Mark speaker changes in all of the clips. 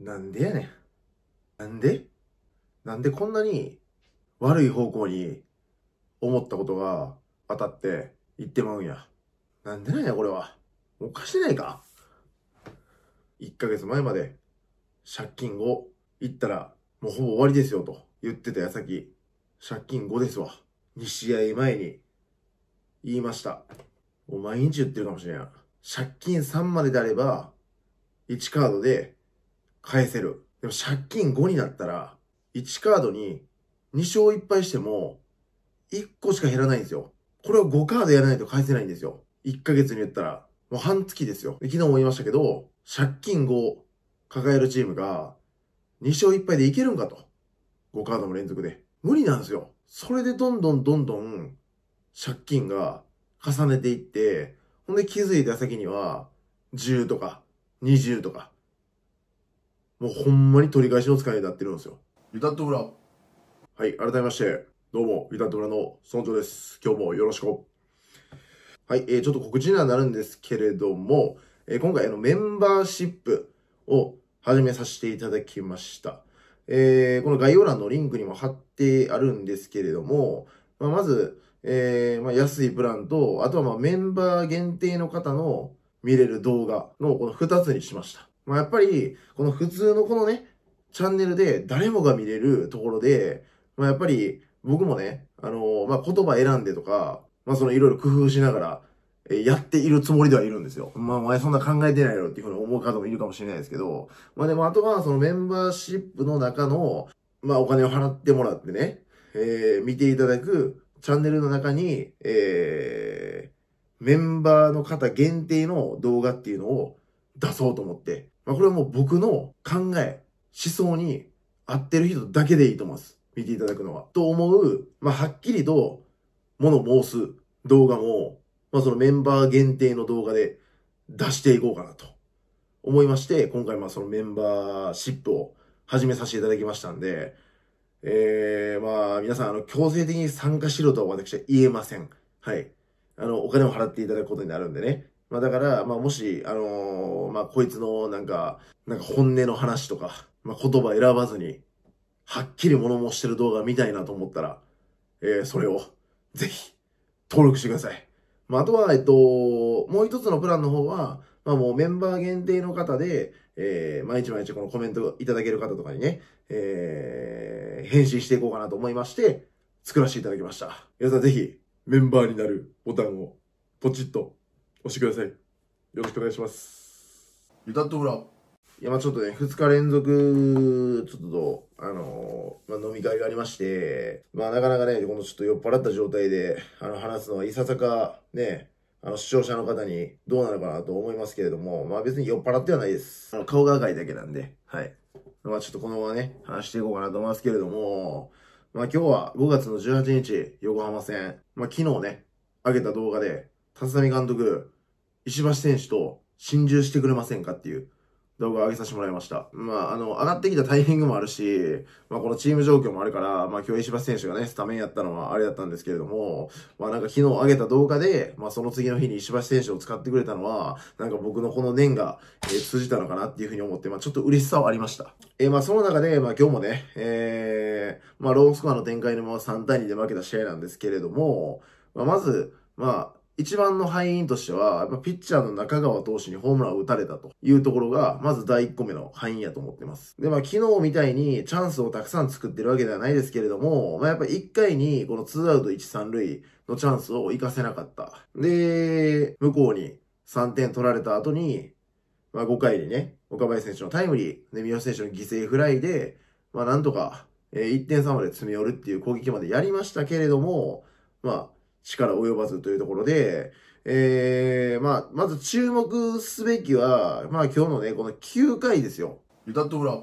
Speaker 1: なんでやねん。なんでなんでこんなに悪い方向に思ったことが当たって言ってまうんや。なんでなんやこれは。おかしないか ?1 ヶ月前まで借金後行ったらもうほぼ終わりですよと言ってた矢先、借金5ですわ。2試合前に言いました。お毎日言ってるかもしれん。借金3までであれば、1カードで返せる。でも借金5になったら、1カードに2勝1敗しても、1個しか減らないんですよ。これを5カードやらないと返せないんですよ。1ヶ月に言ったら、もう半月ですよ。昨日も言いましたけど、借金5抱えるチームが、2勝1敗でいけるんかと。5カードも連続で。無理なんですよ。それでどんどんどんどん、借金が重ねていって、ほんで気づいた先には、10とか、20とか、もうほんまに取り返しの使いになってるんですよ。ゆたっと村。はい、改めまして、どうも、ゆたっと村の村長です。今日もよろしく。はい、えー、ちょっと告知にはなるんですけれども、えー、今回のメンバーシップを始めさせていただきました。えー、この概要欄のリンクにも貼ってあるんですけれども、まあ、まず、えー、まあ、安いプランと、あとはまあメンバー限定の方の見れる動画のこの2つにしました。まあ、やっぱり、この普通のこのね、チャンネルで誰もが見れるところで、まあ、やっぱり僕もね、あのまあ、言葉選んでとか、まあ、そのいろいろ工夫しながら、え、やっているつもりではいるんですよ。まあ、お前そんな考えてないよっていうふうに思う方もいるかもしれないですけど、まあでもあとはそのメンバーシップの中の、まあお金を払ってもらってね、えー、見ていただくチャンネルの中に、えー、メンバーの方限定の動画っていうのを出そうと思って、まあ、これはもう僕の考え、思想に合ってる人だけでいいと思います。見ていただくのは。と思う、まあ、はっきりと、もの申す動画も、まあ、そのメンバー限定の動画で出していこうかなと思いまして、今回まあそのメンバーシップを始めさせていただきましたんで、えー、まあ皆さんあの強制的に参加しろとは私は言えません。はい。あの、お金を払っていただくことになるんでね。まあだから、まあもし、あのー、まあこいつのなんか、なんか本音の話とか、まあ言葉選ばずに、はっきり物申してる動画見たいなと思ったら、えー、それを、ぜひ、登録してください。まああとは、えっと、もう一つのプランの方は、まあもうメンバー限定の方で、えー、毎日毎日このコメントいただける方とかにね、えー、返信していこうかなと思いまして、作らせていただきました。皆さんぜひ、メンバーになるボタンをポチッと押してください。よろしくお願いします。ユタット裏。いや、まあちょっとね、2日連続、ちょっと、あのー、まあ、飲み会がありまして、まあなかなかね、このちょっと酔っ払った状態で、あの、話すのはいささか、ね、あの、視聴者の方にどうなのかなと思いますけれども、まあ別に酔っ払ってはないです。あの、顔が赤いだけなんで、はい。まあちょっとこのままね、話していこうかなと思いますけれども、まあ今日は5月の18日、横浜戦、まあ昨日ね、上げた動画で、立浪監督、石橋選手と心中してくれませんかっていう動画を上げさせてもらいました。まあ、あの、上がってきたタイミングもあるし、まあ、このチーム状況もあるから、まあ、今日石橋選手がね、スタメンやったのはあれだったんですけれども、まあ、なんか昨日上げた動画で、まあ、その次の日に石橋選手を使ってくれたのは、なんか僕のこの念が、えー、通じたのかなっていうふうに思って、まあ、ちょっと嬉しさはありました。えー、まあ、その中で、まあ、今日もね、えー、まあ、ロースコアの展開のまま3対2で負けた試合なんですけれども、まあ、まず、まあ、一番の敗因としては、やっぱピッチャーの中川投手にホームランを打たれたというところが、まず第1個目の敗因やと思ってます。で、まあ昨日みたいにチャンスをたくさん作ってるわけではないですけれども、まあやっぱ1回にこの2アウト1、3塁のチャンスを活かせなかった。で、向こうに3点取られた後に、まあ5回にね、岡林選手のタイムリー、で、三好選手の犠牲フライで、まあなんとか、え1点差まで詰め寄るっていう攻撃までやりましたけれども、まあ、力及ばずというところで、えー、まあ、まず注目すべきは、まあ今日のね、この9回ですよ。ユタット裏。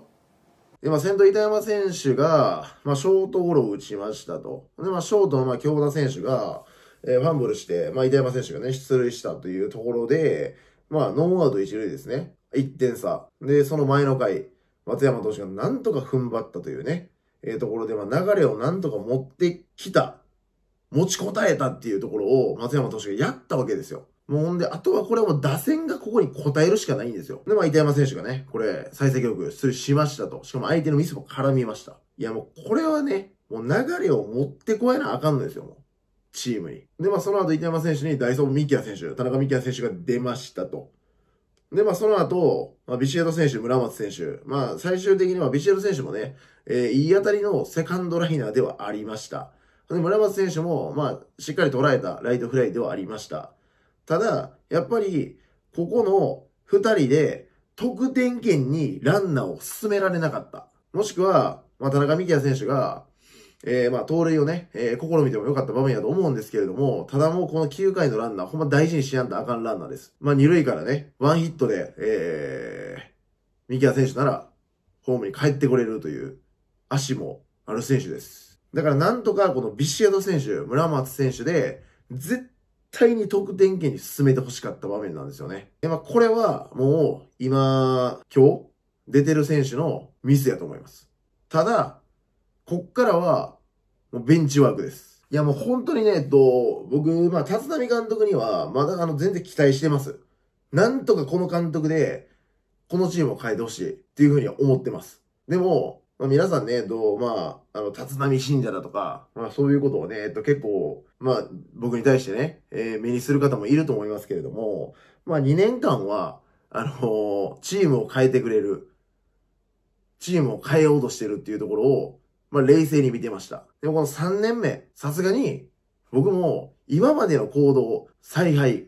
Speaker 1: で、まあ、先頭板山選手が、まあ、ショートゴロを打ちましたと。で、まあ、ショートの、まあ、京田選手が、えー、ファンブルして、まあ、板山選手がね、出塁したというところで、まあ、ノーアウト一塁ですね。1点差。で、その前の回、松山投手がなんとか踏ん張ったというね、えー、ところで、まあ、流れをなんとか持ってきた持ちこたえたっていうところを松山投手がやったわけですよ。もうほんで、あとはこれはもう打線がここに応えるしかないんですよ。で、まあ、板山選手がね、これ、再生記録出塁しましたと。しかも相手のミスも絡みました。いや、もうこれはね、もう流れを持ってこえなあかんのですよ、もう。チームに。で、まあ、その後、板山選手にダイソーミキア選手、田中ミキア選手が出ましたと。で、まあ、その後、まあ、ビシエド選手、村松選手、まあ、最終的にはビシエド選手もね、えー、いい当たりのセカンドライナーではありました。村松選手も、まあ、しっかり捉えたライトフライではありました。ただ、やっぱり、ここの2人で、得点圏にランナーを進められなかった。もしくは、まあ、田中幹也選手が、えー、まあ、盗塁をね、えー、試みても良かった場面やと思うんですけれども、ただもうこの9回のランナー、ほんま大事にしやんとあかんランナーです。まあ、2塁からね、ワンヒットで、えー、木也選手なら、ホームに帰ってこれるという、足もある選手です。だからなんとかこのビシエド選手、村松選手で、絶対に得点圏に進めてほしかった場面なんですよね。で、まあこれはもう今、今日出てる選手のミスやと思います。ただ、こっからはもうベンチワークです。いやもう本当にね、えっと、僕、まあ立浪監督にはまだあの全然期待してます。なんとかこの監督で、このチームを変えてほしいっていうふうには思ってます。でも、まあ、皆さんね、えっと、まあ、あの、立浪信者だとか、まあそういうことをね、えっと、結構、まあ、僕に対してね、えー、目にする方もいると思いますけれども、まあ2年間は、あのー、チームを変えてくれる、チームを変えようとしてるっていうところを、まあ冷静に見てました。でもこの3年目、さすがに、僕も今までの行動、采配、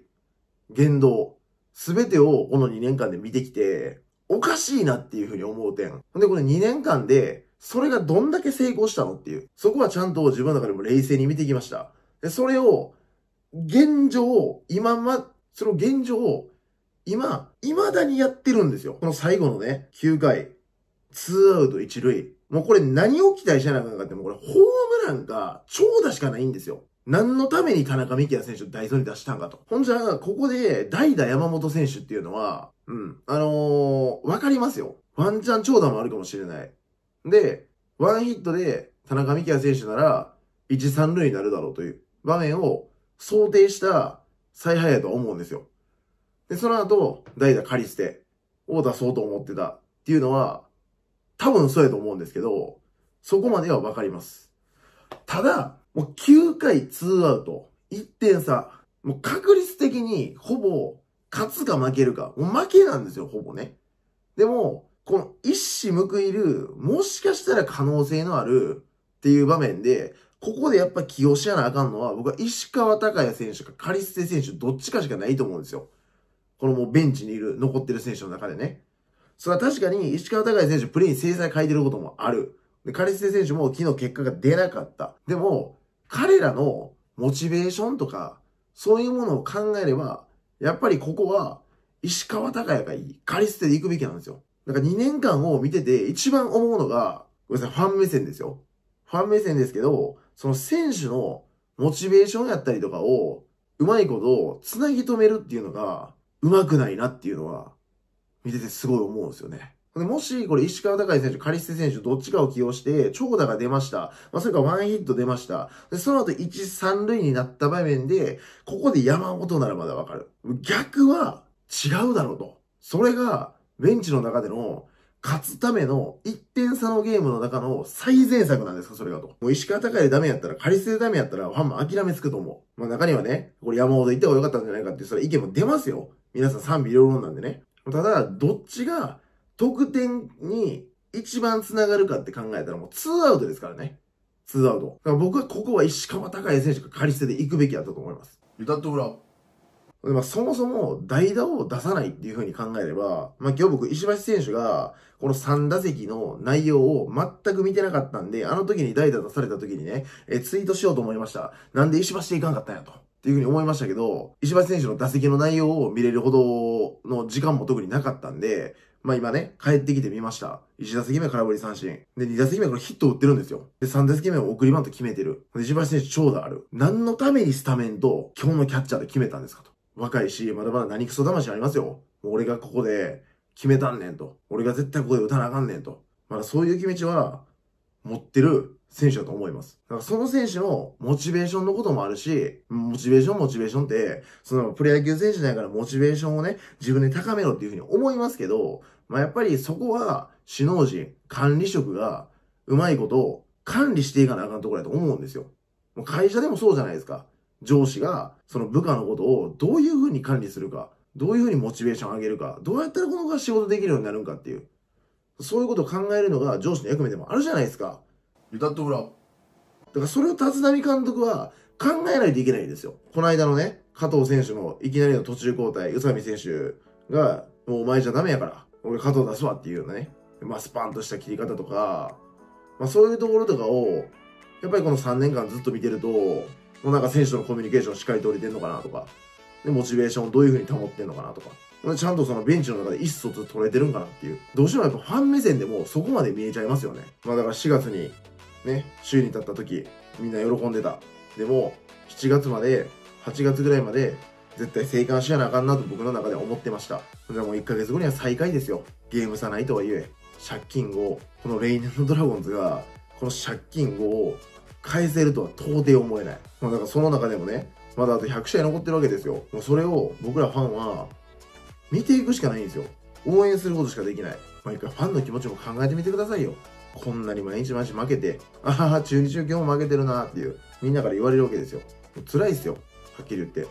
Speaker 1: 言動、すべてをこの2年間で見てきて、おかしいなっていうふうに思う点。で、これ2年間で、それがどんだけ成功したのっていう。そこはちゃんと自分の中でも冷静に見てきました。で、それを、現状、今ま、その現状を、今、未だにやってるんですよ。この最後のね、9回、2アウト1塁。もうこれ何を期待しなかないかって、もうこれホームランか長打しかないんですよ。何のために田中美希也選手を代走に出したんかと。ほんじゃ、ここで代打山本選手っていうのは、うん、あのー、わかりますよ。ワンチャン長打もあるかもしれない。で、ワンヒットで田中美希也選手なら、1、3塁になるだろうという場面を想定した采配やと思うんですよ。で、その後、代打仮捨てを出そうと思ってたっていうのは、多分そうやと思うんですけど、そこまではわかります。ただ、もう9回2アウト、1点差。もう確率的にほぼ勝つか負けるか。もう負けなんですよ、ほぼね。でも、この一矢報いる、もしかしたら可能性のあるっていう場面で、ここでやっぱ起用しやなあかんのは、僕は石川隆也選手かカリステ選手どっちかしかないと思うんですよ。このもうベンチにいる、残ってる選手の中でね。それは確かに石川隆也選手プレイに制裁変えてることもある。で、カリステ選手も昨日結果が出なかった。でも、彼らのモチベーションとか、そういうものを考えれば、やっぱりここは、石川隆也がいい、カリステで行くべきなんですよ。だから2年間を見てて一番思うのが、ごめんなさい、ファン目線ですよ。ファン目線ですけど、その選手のモチベーションやったりとかを、うまいこと繋ぎ止めるっていうのが、うまくないなっていうのは、見ててすごい思うんですよね。もし、これ、石川隆選手、カリステ選手、どっちかを起用して、長打が出ました。まあ、それからワンヒット出ました。で、その後、1、3塁になった場面で、ここで山本ならまだわかる。逆は、違うだろうと。それが、ベンチの中での、勝つための1点差のゲームの中の最善策なんですか、それがと。もう石川高でダメやったら、カリステでダメやったら、ファンも諦めつくと思う。まあ中にはね、これ山本行った方がよかったんじゃないかってそれ意見も出ますよ。皆さん賛否両論なんでね。ただ、どっちが得点に一番繋がるかって考えたらもう2アウトですからね。2アウト。だから僕はここは石川高也選手が仮捨てで行くべきだったと思います。ユタット裏。でまあ、そもそも代打を出さないっていう風に考えれば、まあ、今日僕石橋選手がこの3打席の内容を全く見てなかったんで、あの時に代打出された時にね、えツイートしようと思いました。なんで石橋で行かんかったんやと。っていう風に思いましたけど、石橋選手の打席の内容を見れるほどの時間も特になかったんで、まあ今ね、帰ってきてみました。1打席目空振り三振。で、2打席目これヒット打ってるんですよ。で、3打席目を送りバント決めてる。で、石橋選手長打ある。何のためにスタメンと今日のキャッチャーで決めたんですかと。若いし、まだまだ何クソ魂ありますよ。もう俺がここで決めたんねんと。俺が絶対ここで打たなあかんねんと。まだそういう気持ちは持ってる選手だと思います。だからその選手のモチベーションのこともあるし、モチベーション、モチベーションって、そのプロ野球選手だからモチベーションをね、自分で高めろっていうふうに思いますけど、まあやっぱりそこは、首脳陣、管理職が、うまいことを管理していかなあかんところだと思うんですよ。会社でもそうじゃないですか。上司が、その部下のことをどういうふうに管理するか、どういうふうにモチベーション上げるか、どうやったらこの子が仕事できるようになるんかっていう。そういうことを考えるのが上司の役目でもあるじゃないですか。ユってトら。だからそれを立浪監督は考えないといけないんですよ。この間のね、加藤選手のいきなりの途中交代、宇佐美選手が、もうお前じゃダメやから、俺加藤出すわっていうね、まあスパンとした切り方とか、まあそういうところとかを、やっぱりこの3年間ずっと見てると、もうなんか選手とのコミュニケーションしっかりとれてんのかなとか、で、モチベーションをどういう風に保ってんのかなとか、ちゃんとそのベンチの中で一層と取れてるんかなっていう。どうしてもやっぱファン目線でもそこまで見えちゃいますよね。まあだから4月にね、週に立った時、みんな喜んでた。でも、7月まで、8月ぐらいまで、絶対生還しやなあかんなと僕の中で思ってました。それはもう1ヶ月後には最下位ですよ。ゲーム差ないとはいえ、借金を、このレイネのドラゴンズが、この借金を返せるとは到底思えない。まあだからその中でもね、まだあと100試合残ってるわけですよ。もうそれを僕らファンは見ていくしかないんですよ。応援することしかできない。まあ一回ファンの気持ちも考えてみてくださいよ。こんなに毎日毎日負けて、ああ、中日中今も負けてるなっていう、みんなから言われるわけですよ。辛いですよ。はっきり言って。